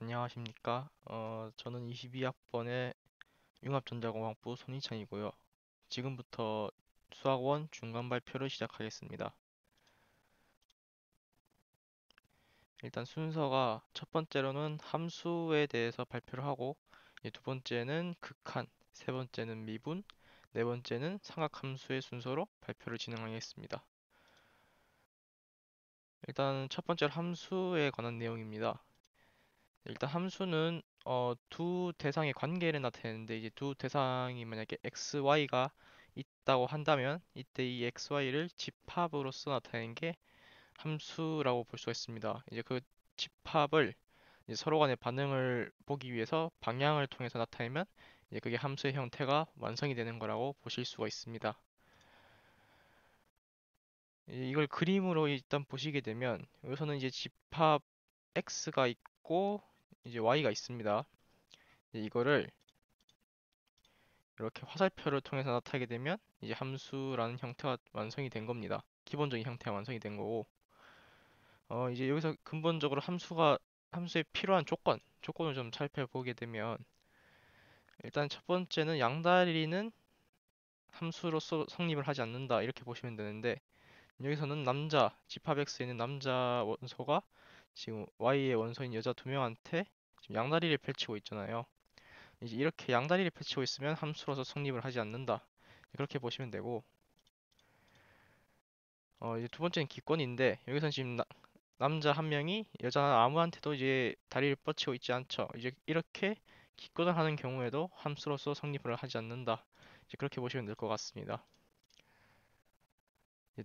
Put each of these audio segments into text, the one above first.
안녕하십니까. 어, 저는 22학번의 융합전자공학부 손희찬이고요 지금부터 수학원 중간 발표를 시작하겠습니다. 일단 순서가 첫 번째로는 함수에 대해서 발표를 하고 두 번째는 극한, 세 번째는 미분, 네 번째는 삼각함수의 순서로 발표를 진행하겠습니다. 일단 첫 번째 함수에 관한 내용입니다. 일단 함수는 어, 두 대상의 관계를 나타내는데 이제 두 대상이 만약에 x, y가 있다고 한다면 이때 이 x, y를 집합으로써 나타내는 게 함수라고 볼 수가 있습니다. 이제 그 집합을 이제 서로 간의 반응을 보기 위해서 방향을 통해서 나타내면 이제 그게 함수의 형태가 완성이 되는 거라고 보실 수가 있습니다. 이걸 그림으로 일단 보시게 되면 여기서는 이제 집합 x가 있고 이제 y가 있습니다. 이제 이거를 이렇게 화살표를 통해서 나타나게 되면 이제 함수라는 형태가 완성이 된 겁니다. 기본적인 형태가 완성이 된 거고 어 이제 여기서 근본적으로 함수가 함수에 필요한 조건 조건을 좀 살펴보게 되면 일단 첫 번째는 양다리는 함수로서 성립을 하지 않는다 이렇게 보시면 되는데 여기서는 남자 집합 X에 있는 남자 원소가 지금 Y의 원소인 여자 두 명한테 지금 양다리를 펼치고 있잖아요. 이제 이렇게 양다리를 펼치고 있으면 함수로서 성립을 하지 않는다. 그렇게 보시면 되고 어, 이제 두 번째는 기권인데 여기서는 지금 나, 남자 한 명이 여자 아무한테도 이제 다리를 뻗치고 있지 않죠. 이제 이렇게 기권을 하는 경우에도 함수로서 성립을 하지 않는다. 이제 그렇게 보시면 될 것 같습니다.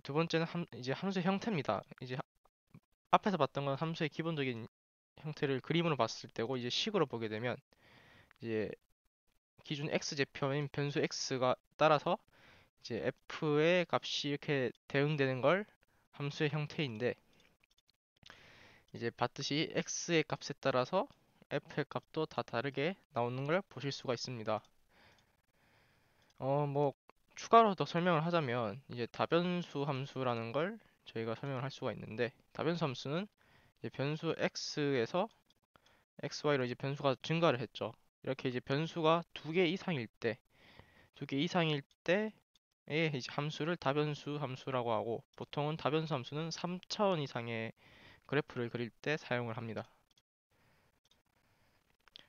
두 번째는 함, 이제 함수 형태입니다. 이제 앞에서 봤던 건 함수의 기본적인 형태를 그림으로 봤을 때고 이제 식으로 보게 되면 이제 기준 x 제표인 변수 x가 따라서 이제 f의 값이 이렇게 대응되는 걸 함수의 형태인데 이제 봤듯이 x의 값에 따라서 f의 값도 다 다르게 나오는 걸 보실 수가 있습니다. 어뭐 추가로 더 설명을 하자면 이제 다변수 함수라는 걸 저희가 설명을 할 수가 있는데 다변수 함수는 변수 x에서 xy로 이제 변수가 증가를 했죠. 이렇게 이제 변수가 두 개 이상일 때, 두 개 이상일 때의 이제 함수를 다변수 함수라고 하고 보통은 다변수 함수는 3차원 이상의 그래프를 그릴 때 사용을 합니다.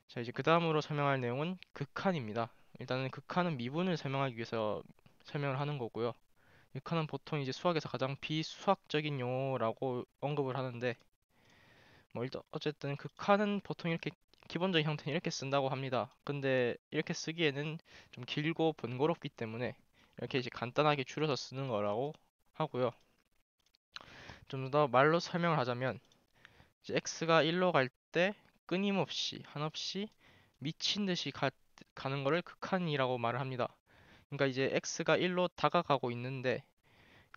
자 이제 그 다음으로 설명할 내용은 극한입니다. 일단은 극한은 미분을 설명하기 위해서 설명을 하는 거고요. 이카는 보통 이제 수학에서 가장 비수학적인 용어라고 언급을 하는데 뭐 일단 어쨌든 극한은 그 보통 이렇게 기본적인 형태는 이렇게 쓴다고 합니다. 근데 이렇게 쓰기에는 좀 길고 번거롭기 때문에 이렇게 이제 간단하게 줄여서 쓰는 거라고 하고요. 좀 더 말로 설명을 하자면 이제 x가 1로 갈 때 끊임없이 한없이 미친 듯이 가, 가는 거를 극한이라고 그 말을 합니다. 그러니까 이제 x가 1로 다가가고 있는데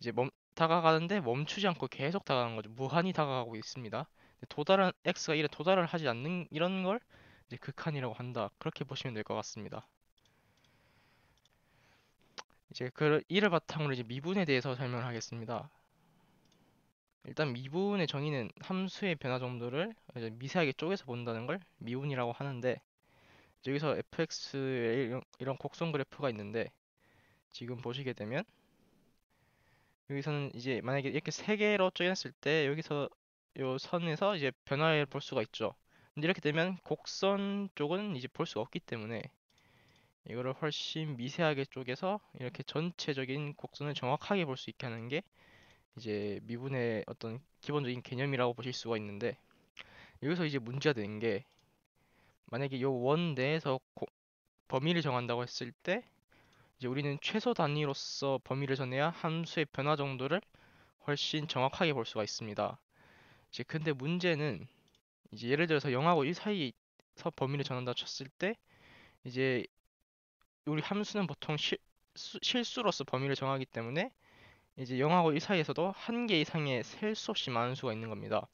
이제 멈, 다가가는데 멈추지 않고 계속 다가가는 거죠. 무한히 다가가고 있습니다. 도달한 x가 1에 도달을 하지 않는 이런 걸 이제 극한이라고 한다. 그렇게 보시면 될 것 같습니다. 이제 그 이를 바탕으로 이제 미분에 대해서 설명하겠습니다. 일단 미분의 정의는 함수의 변화 정도를 미세하게 쪼개서 본다는 걸 미분이라고 하는데 여기서 fx의 이런, 이런 곡선 그래프가 있는데 지금 보시게 되면 여기서는 이제 만약에 이렇게 세 개로 쪼개놨을 때 여기서 요 선에서 이제 변화를 볼 수가 있죠. 근데 이렇게 되면 곡선 쪽은 이제 볼 수가 없기 때문에 이거를 훨씬 미세하게 쪼개서 이렇게 전체적인 곡선을 정확하게 볼 수 있게 하는 게 이제 미분의 어떤 기본적인 개념이라고 보실 수가 있는데 여기서 이제 문제가 되는 게 만약에 요원 내에서 범위를 정한다고 했을 때 이제 우리는 최소 단위로서 범위를 정해야 함수의 변화 정도를 훨씬 정확하게 볼 수가 있습니다. 이제 근데 문제는 이제 예를 들어서 0하고 1 사이에서 범위를 정한다 쳤을 때 이제 우리 함수는 보통 실, 실수로서 범위를 정하기 때문에 이제 0하고 1 사이에서도 한 개 이상의 셀 수 없이 많은 수가 있는 겁니다.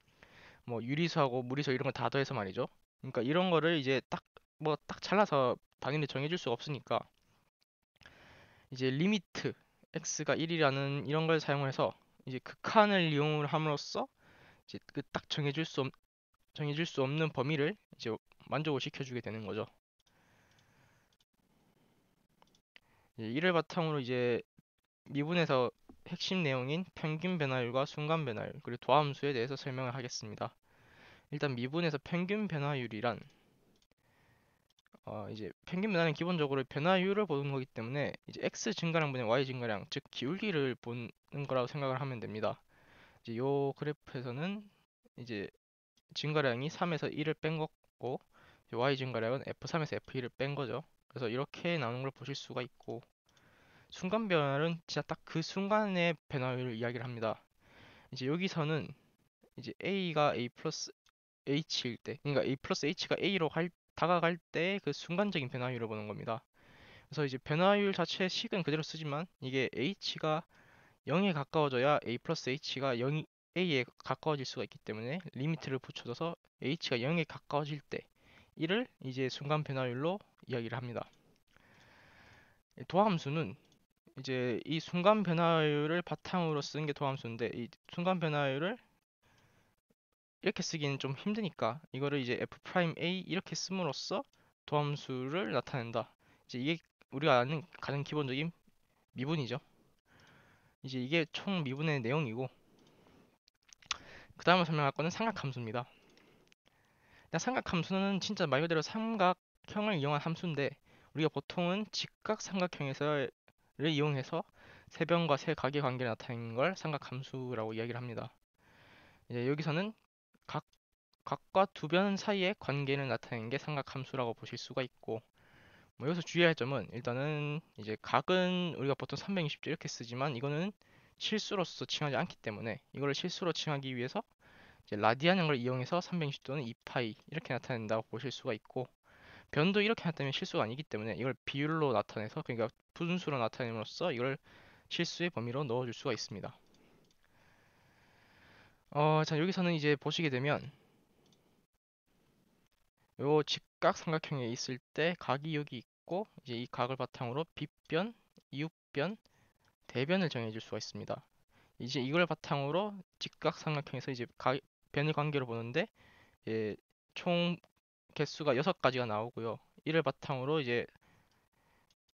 뭐 유리수하고 무리수 이런 걸 다 더해서 말이죠. 그러니까 이런 거를 이제 딱 뭐딱 뭐딱 잘라서 단위를 정해줄 수가 없으니까 이제 리미트 x가 1이라는 이런 걸 사용해서 이제 극한을 그 이용을 함으로써 이제 그 딱 정해질 수 없, 정해질 수 없는 범위를 이제 만족을 시켜주게 되는 거죠. 이를 바탕으로 이제 미분에서 핵심 내용인 평균 변화율과 순간 변화율 그리고 도함수에 대해서 설명을 하겠습니다. 일단 미분에서 평균 변화율이란 어, 이제 평균 변화는 기본적으로 변화율을 보는 거기 때문에 이제 x 증가량 분의 y 증가량 즉 기울기를 보는 거라고 생각을 하면 됩니다. 이제 요 그래프에서는 이제 증가량이 3에서 1을 뺀 거고 y 증가량은 f3에서 f1을 뺀 거죠. 그래서 이렇게 나오는 걸 보실 수가 있고 순간 변화는 진짜 딱 그 순간의 변화율을 이야기를 합니다. 이제 여기서는 이제 a가 a 플러스 h일 때, 그러니까 a 플러스 h가 a로 할 다가갈 때 그 순간적인 변화율을 보는 겁니다. 그래서 이제 변화율 자체의 식은 그대로 쓰지만 이게 h가 0에 가까워져야 a 플러스 h가 0, a에 가까워질 수가 있기 때문에 리미트를 붙여줘서 h가 0에 가까워질 때 이를 이제 순간 변화율로 이야기를 합니다. 예, 도함수는 이제 이 순간 변화율을 바탕으로 쓰는 게 도함수인데 이 순간 변화율을 이렇게 쓰기는 좀 힘드니까 이거를 이제 f'a 이렇게 씀으로써 도함수를 나타낸다. 이제 이게 우리가 아는 가장 기본적인 미분이죠. 이제 이게 총 미분의 내용이고 그 다음에 설명할 거는 삼각함수입니다. 삼각함수는 진짜 말 그대로 삼각형을 이용한 함수인데 우리가 보통은 직각 삼각형에서를 이용해서 세변과 세각의 관계를 나타낸 걸 삼각함수라고 이야기를 합니다. 이제 여기서는 각, 각과 두 변 사이의 관계를 나타내는 게 삼각함수라고 보실 수가 있고 뭐 여기서 주의할 점은 일단은 이제 각은 우리가 보통 360도 이렇게 쓰지만 이거는 실수로서 칭하지 않기 때문에 이거를 실수로 칭하기 위해서 이제 라디안인 걸 이용해서 360도는 2파이 이렇게 나타낸다고 보실 수가 있고 변도 이렇게 나타내면 실수가 아니기 때문에 이걸 비율로 나타내서 그러니까 분수로 나타냄으로써 이걸 실수의 범위로 넣어줄 수가 있습니다. 어, 자, 여기서는 이제 보시게 되면 요 직각 삼각형에 있을 때 각이 여기 있고 이제 이 각을 바탕으로 빗변, 이웃변, 대변을 정해줄 수가 있습니다. 이제 이걸 바탕으로 직각 삼각형에서 이제 각, 변의 관계로 보는데 예, 총 개수가 여섯 가지가 나오고요. 이를 바탕으로 이제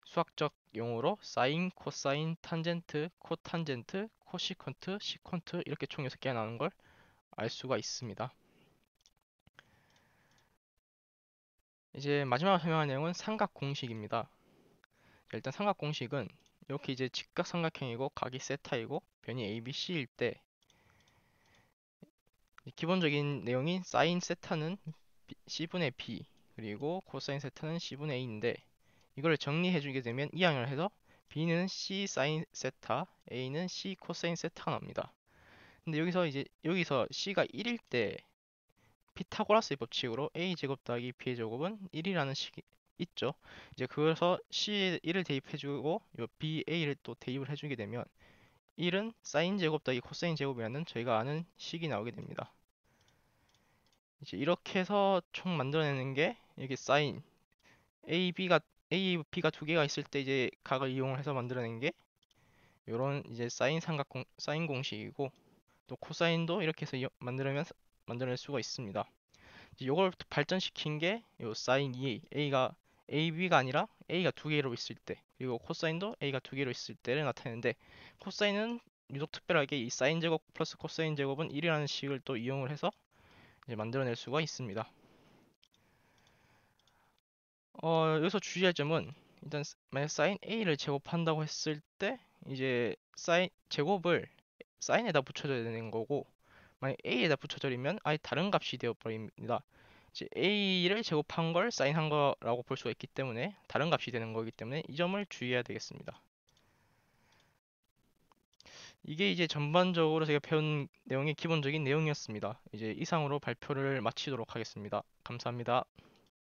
수학적 용어로 사인, 코사인, 탄젠트, 코탄젠트, 코시퀀트시퀀트 이렇게 총 6개가 나오는 걸 알 수가 있습니다. 이제 마지막으로 설명할 내용은 삼각공식입니다. 일단 삼각공식은 이렇게 이제 직각삼각형이고 각이 세타이고 변이 ABC일 때 기본적인 내용인 사인 세타는 C분의 B 그리고 코사인 세타는 C분의 A인데 이걸 정리해주게 되면 이항을 해서 B는 C 사인 세타, A는 C 코사인 세타가 납니다. 근데 여기서 이제 여기서 C가 1일 때 피타고라스의 법칙으로 A 제곱 더하기 b 제곱은 1이라는 식이 있죠. 이제 그래서 C에 1을 대입해주고 요 B, A를 또 대입을 해주게 되면 1은 사인 제곱 더하기 코사인 제곱이라는 저희가 아는 식이 나오게 됩니다. 이제 이렇게 해서 총 만들어내는 게 이게 사인 A, B가 a a v 가두 개가 있을 때 이제 각을 이용을 해서 만들어낸 게 이런 이제 사인 삼각 공, 사인 공식이고 또 코사인도 이렇게 해서 만들면 만들어낼 수가 있습니다. 이걸 발전시킨 게요 사인 e A가 AB가 아니라 A가 두 개로 있을 때 그리고 코사인도 A가 두 개로 있을 때를 나타내는데 코사인은 유독 특별하게 이 사인 제곱 플러스 코사인 제곱은 1이라는 식을 또 이용을 해서 이제 만들어낼 수가 있습니다. 어, 여기서 주의할 점은 일단 만약 사인 A를 제곱한다고 했을 때 이제 사인 제곱을 사인에다 붙여줘야 되는 거고 만약 A에다 붙여버리면 아예 다른 값이 되어버립니다. 이제 A를 제곱한 걸 사인한 거라고 볼 수가 있기 때문에 다른 값이 되는 거기 때문에 이 점을 주의해야 되겠습니다. 이게 이제 전반적으로 제가 배운 내용의 기본적인 내용이었습니다. 이제 이상으로 발표를 마치도록 하겠습니다. 감사합니다.